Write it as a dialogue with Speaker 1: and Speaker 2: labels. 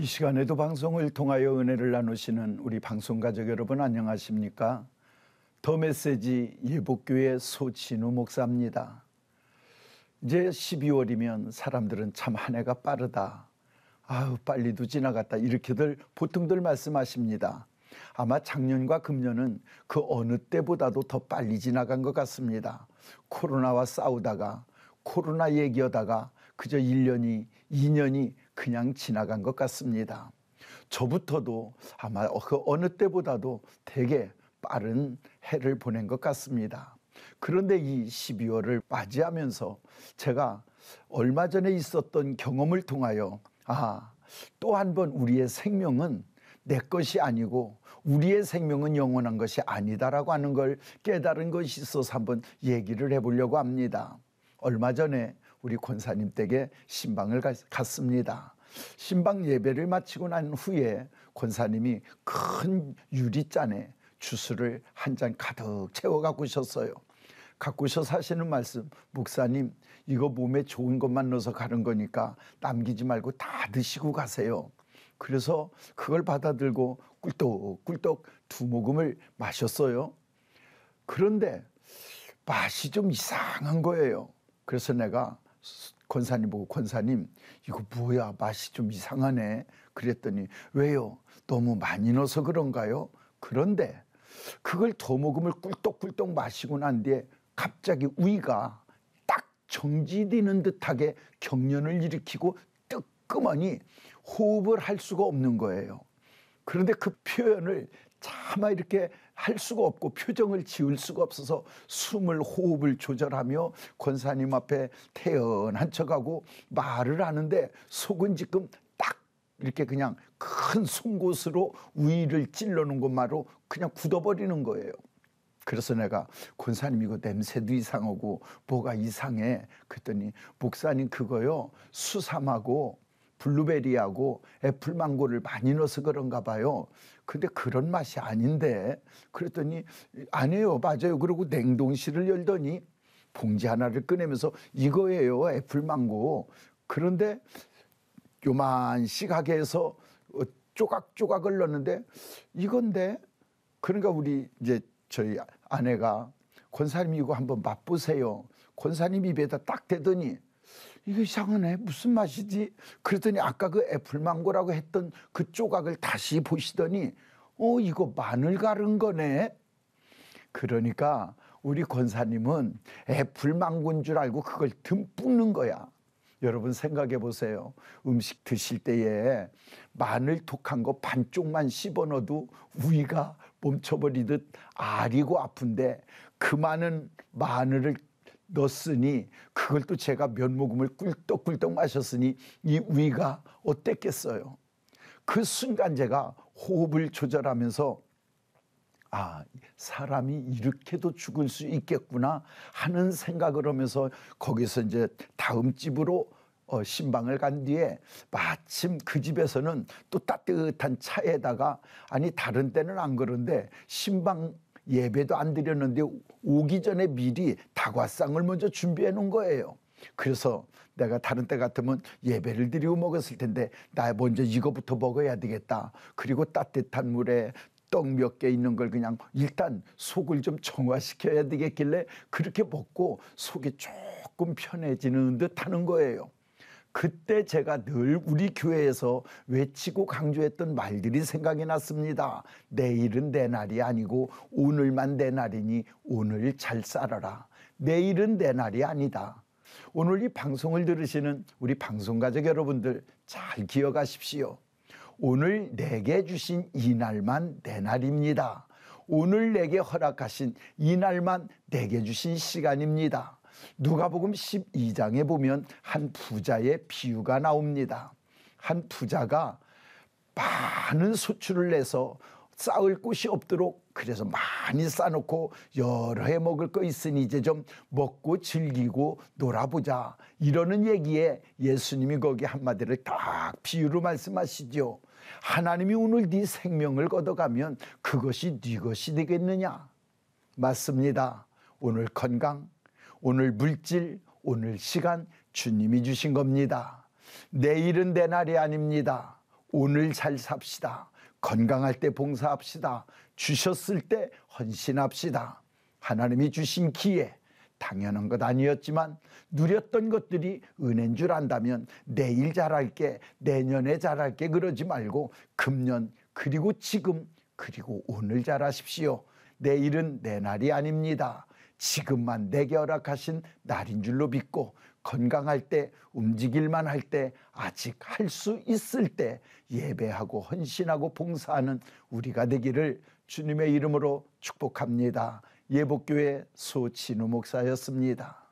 Speaker 1: 이 시간에도 방송을 통하여 은혜를 나누시는 우리 방송 가족 여러분 안녕하십니까? 더 메시지 예복교회 소진우 목사입니다. 이제 12월이면 사람들은 참 한 해가 빠르다. 아우 빨리도 지나갔다 이렇게들 보통들 말씀하십니다. 아마 작년과 금년은 그 어느 때보다도 더 빨리 지나간 것 같습니다. 코로나와 싸우다가 코로나 얘기하다가 그저 1년이 2년이 그냥 지나간 것 같습니다. 저부터도 아마 그 어느 때보다도 되게 빠른 해를 보낸 것 같습니다. 그런데 이 12월을 맞이하면서 제가 얼마 전에 있었던 경험을 통하여 아, 또 한 번 우리의 생명은 내 것이 아니고 우리의 생명은 영원한 것이 아니다라고 하는 걸 깨달은 것이 있어서 한번 얘기를 해보려고 합니다. 얼마 전에 우리 권사님 댁에 신방을 갔습니다. 신방 예배를 마치고 난 후에 권사님이 큰 유리잔에 주스를 한 잔 가득 채워 갖고 오셨어요. 갖고 오셔서 하시는 말씀, 목사님, 이거 몸에 좋은 것만 넣어서 가는 거니까 남기지 말고 다 드시고 가세요. 그래서 그걸 받아들고 꿀떡꿀떡 두 모금을 마셨어요. 그런데 맛이 좀 이상한 거예요. 그래서 내가 권사님 보고 권사님 이거 뭐야 맛이 좀 이상하네 그랬더니 왜요 너무 많이 넣어서 그런가요 그런데 그걸 더 먹음을 꿀떡꿀떡 마시고 난 뒤에 갑자기 우 위가 딱 정지되는 듯하게 경련을 일으키고 뜨끔하니 호흡을 할 수가 없는 거예요 그런데 그 표현을 아마 이렇게 할 수가 없고 표정을 지을 수가 없어서 숨을 호흡을 조절하며 권사님 앞에 태연한 척하고 말을 하는데 속은 지금 딱 이렇게 그냥 큰 송곳으로 위를 찔러놓은 것만으로 그냥 굳어버리는 거예요. 그래서 내가 권사님 이거 냄새도 이상하고 뭐가 이상해 그랬더니 목사님 그거요 수삼하고 블루베리하고 애플망고를 많이 넣어서 그런가 봐요. 근데 그런 맛이 아닌데 그랬더니 아니에요 맞아요. 그리고 냉동실을 열더니 봉지 하나를 꺼내면서 이거예요 애플망고. 그런데 요만씩하게 해서 어, 조각조각을 넣는데 이건데 그러니까 우리 이제 저희 아내가 권사님 이거 한번 맛보세요. 권사님 입에다 딱 대더니 이거 이상하네. 무슨 맛이지? 그랬더니 아까 그 애플망고라고 했던 그 조각을 다시 보시더니, 어, 이거 마늘 가른 거네. 그러니까 우리 권사님은 애플망고인 줄 알고 그걸 듬뿍는 거야. 여러분 생각해 보세요. 음식 드실 때에 마늘 톡한 거 반쪽만 씹어 넣어도 위가 멈춰버리듯 아리고 아픈데 그만은 마늘을 넣었으니 그걸 또 제가 면목음을 꿀떡꿀떡 마셨으니 이 위가 어땠겠어요? 그 순간 제가 호흡을 조절하면서 아, 사람이 이렇게도 죽을 수 있겠구나 하는 생각을 하면서 거기서 이제 다음 집으로 어, 신방을 간 뒤에 마침 그 집에서는 또 따뜻한 차에다가 아니 다른 때는 안 그런데 신방 예배도 안 드렸는데 오기 전에 미리 다과상을 먼저 준비해 놓은 거예요. 그래서 내가 다른 때 같으면 예배를 드리고 먹었을 텐데 나 먼저 이거부터 먹어야 되겠다. 그리고 따뜻한 물에 떡 몇 개 있는 걸 그냥 일단 속을 좀 정화시켜야 되겠길래 그렇게 먹고 속이 조금 편해지는 듯 하는 거예요. 그때 제가 늘 우리 교회에서 외치고 강조했던 말들이 생각이 났습니다. 내일은 내 날이 아니고 오늘만 내 날이니 오늘 잘 살아라. 내일은 내 날이 아니다. 오늘 이 방송을 들으시는 우리 방송가족 여러분들 잘 기억하십시오. 오늘 내게 주신 이 날만 내 날입니다. 오늘 내게 허락하신 이 날만 내게 주신 시간입니다. 누가복음 12장에 보면 한 부자의 비유가 나옵니다. 한 부자가 많은 소출을 내서 쌓을 곳이 없도록 그래서 많이 쌓아놓고 여러 해 먹을 거 있으니 이제 좀 먹고 즐기고 놀아보자 이러는 얘기에 예수님이 거기 한마디를 딱 비유로 말씀하시죠 하나님이 오늘 네 생명을 걷어가면 그것이 네 것이 되겠느냐 맞습니다 오늘 건강 오늘 물질, 오늘 시간 주님이 주신 겁니다. 내일은 내 날이 아닙니다. 오늘 잘 삽시다. 건강할 때 봉사합시다. 주셨을 때 헌신합시다. 하나님이 주신 기회, 당연한 것 아니었지만 누렸던 것들이 은혜인 줄 안다면 내일 잘할게, 내년에 잘할게 그러지 말고 금년, 그리고 지금, 그리고 오늘 잘하십시오. 내일은 내 날이 아닙니다. 지금만 내게 허락하신 날인 줄로 믿고 건강할 때, 움직일만 할 때, 아직 할 수 있을 때 예배하고 헌신하고 봉사하는 우리가 되기를 주님의 이름으로 축복합니다. 예복교회 소진우 목사였습니다.